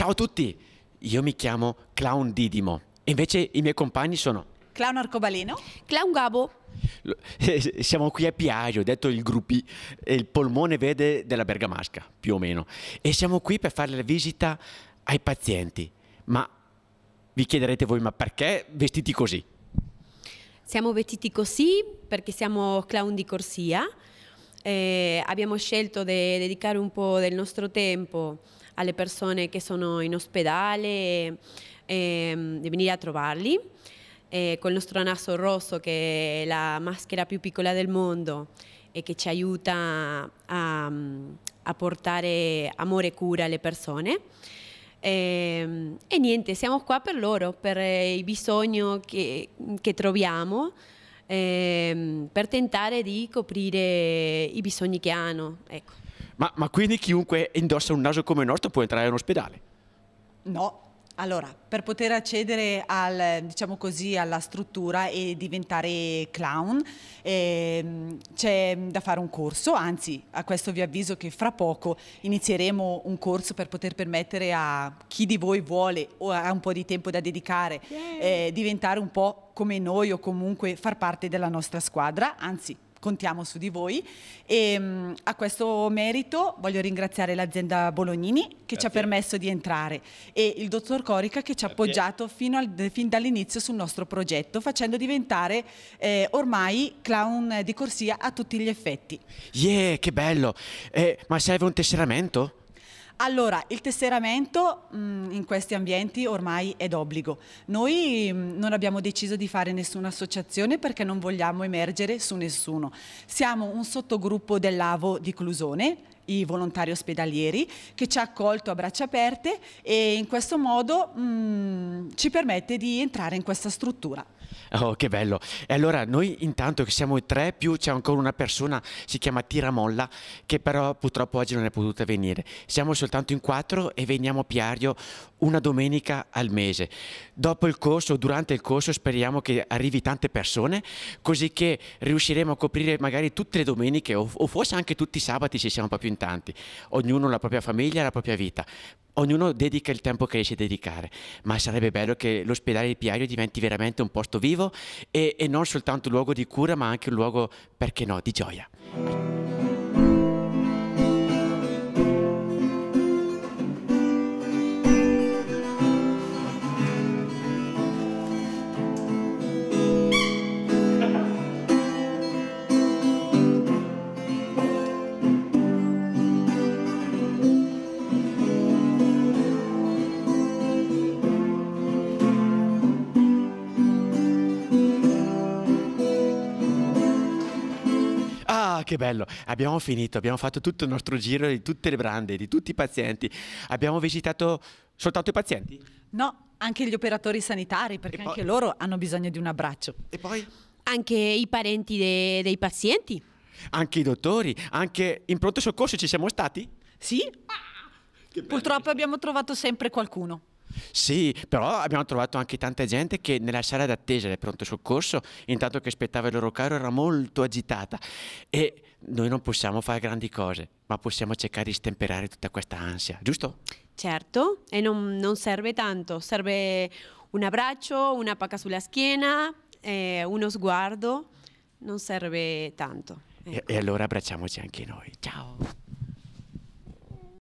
Ciao a tutti, io mi chiamo Clown Didimo e invece i miei compagni sono Clown Arcobaleno, Clown Gabo. Siamo qui a Piaggio, detto il gruppi, il polmone verde della Bergamasca, più o meno. E siamo qui per fare la visita ai pazienti. Ma vi chiederete voi, ma perché vestiti così? Siamo vestiti così perché siamo clown di corsia. Eh, abbiamo scelto di de dedicare un po' del nostro tempo alle persone che sono in ospedale ehm, di venire a trovarli. Eh, col nostro naso rosso che è la maschera più piccola del mondo e che ci aiuta a, mm, a portare amore e cura alle persone. E, ehm, e, niente, siamo qua per loro, per eh, i bisogni che, che troviamo, eh, per tentare di coprire i bisogni che hanno. Ecco. Ma, ma quindi chiunque indossa un naso come il nostro può entrare in ospedale? No, allora, per poter accedere al, diciamo così, alla struttura e diventare clown ehm, c'è da fare un corso, anzi a questo vi avviso che fra poco inizieremo un corso per poter permettere a chi di voi vuole o ha un po' di tempo da dedicare eh, diventare un po' come noi o comunque far parte della nostra squadra, anzi contiamo su di voi e ehm, a questo merito voglio ringraziare l'azienda Bolognini che Grazie. ci ha eh permesso di entrare e il dottor Corica che ci ha eh appoggiato al, fin dall'inizio sul nostro progetto facendo diventare eh, ormai clown di corsia a tutti gli effetti. Yeah, che bello! Eh, ma serve un tesseramento? Allora, il tesseramento mh, mm, in questi ambienti ormai è d'obbligo. Noi mh, mm, non abbiamo deciso di fare nessuna associazione perché non vogliamo emergere su nessuno. Siamo un sottogruppo dell'AVO di Clusone, i volontari ospedalieri, che ci ha accolto a braccia aperte e in questo modo mh, mm, ci permette di entrare in questa struttura. Oh, che bello. E allora noi intanto che siamo i tre, più c'è ancora una persona, si chiama Tiramolla, che però purtroppo oggi non è potuta venire. Siamo soltanto in quattro e veniamo a Piario una domenica al mese. Dopo il corso, durante il corso, speriamo che arrivi tante persone, così che riusciremo a coprire magari tutte le domeniche o, o forse anche tutti i sabati se siamo proprio in tanti. Ognuno la propria famiglia, la propria vita ognuno dedica il tempo che riesce a dedicare, ma sarebbe bello che l'ospedale di Piario diventi veramente un posto vivo e, e non soltanto un luogo di cura, ma anche un luogo, perché no, di gioia. che bello, abbiamo finito, abbiamo fatto tutto il nostro giro di tutte le brande, di tutti i pazienti, abbiamo visitato soltanto i pazienti? No, anche gli operatori sanitari, perché anche loro hanno bisogno di un abbraccio. E poi? Anche i parenti de dei pazienti. Anche i dottori, anche in pronto soccorso ci siamo stati? Sì. Ah, Purtroppo abbiamo trovato sempre qualcuno. Sì, però abbiamo trovato anche tanta gente che nella sala d'attesa del pronto soccorso, intanto che aspettava il loro carro, era molto agitata e noi non possiamo fare grandi cose, ma possiamo cercare di stemperare tutta questa ansia, giusto? Certo, e non, non serve tanto, serve un abbraccio, una pacca sulla schiena, eh, uno sguardo, non serve tanto. Ecco. E, e ecco. allora abbracciamoci anche noi. Ciao!